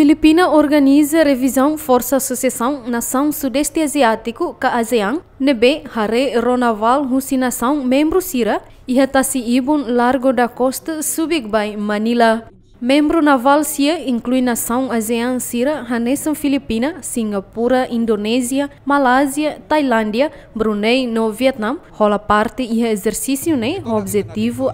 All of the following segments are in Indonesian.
Filipina organiza revisão Força Associação Nação Sudeste Asiático, ASEAN, Nebe, Hare, Ronaval, Husinação, Membro Sira e Hatasi Ibun, Largo da Costa, Subigbay, Manila. Membro naval SIA inclui nação ASEAN Sira, Hanesan Filipina, Singapura, Indonésia, Malásia, Tailândia, Brunei no Vietnã, rola parte e exercício né, objetivo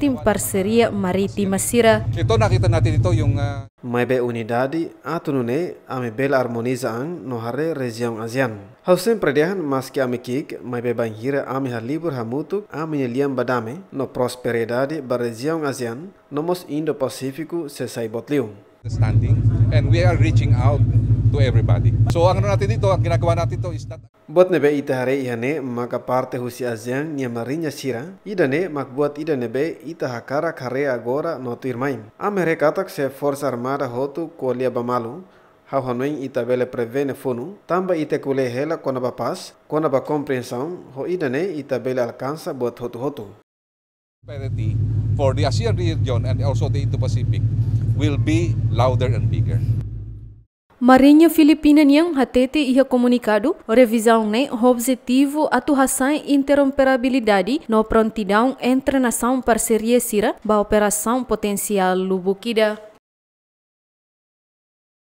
em parceria marítima Sira. Então, nakita natin ito yung uh... maybe unidadi atunune ame bel harmoniza ang no hare região ASEAN. Hausen predehan maski ame kik maybe banghira ame halibur hamutuk ame liam badame no prosperidade ba region ASEAN nomos Indo-Pacífico sesai botliung. Standing and we are reaching out to everybody. So ang ano natin dito, ang ginagawa natin dito is not... Bot nebe itahare maka parte husi azyang ni marinya sira, ne makbuat ita itahakara kare agora no tirmaim. Amere katak se force armada hotu kolia bamalu, ita bele prevene funu, tamba itekule hela pas, kona ba compreensão, ho ita bele alcança buat hotu hotu. For the ASEAN region and also the Indo-Pacific will be louder and bigger. Marinha Filipinanhang hatete ia comunicado revisão ne né? objetivo atuação e interoperabilidade no prontidão entre nação parceria sira ba operação potencial lubukida.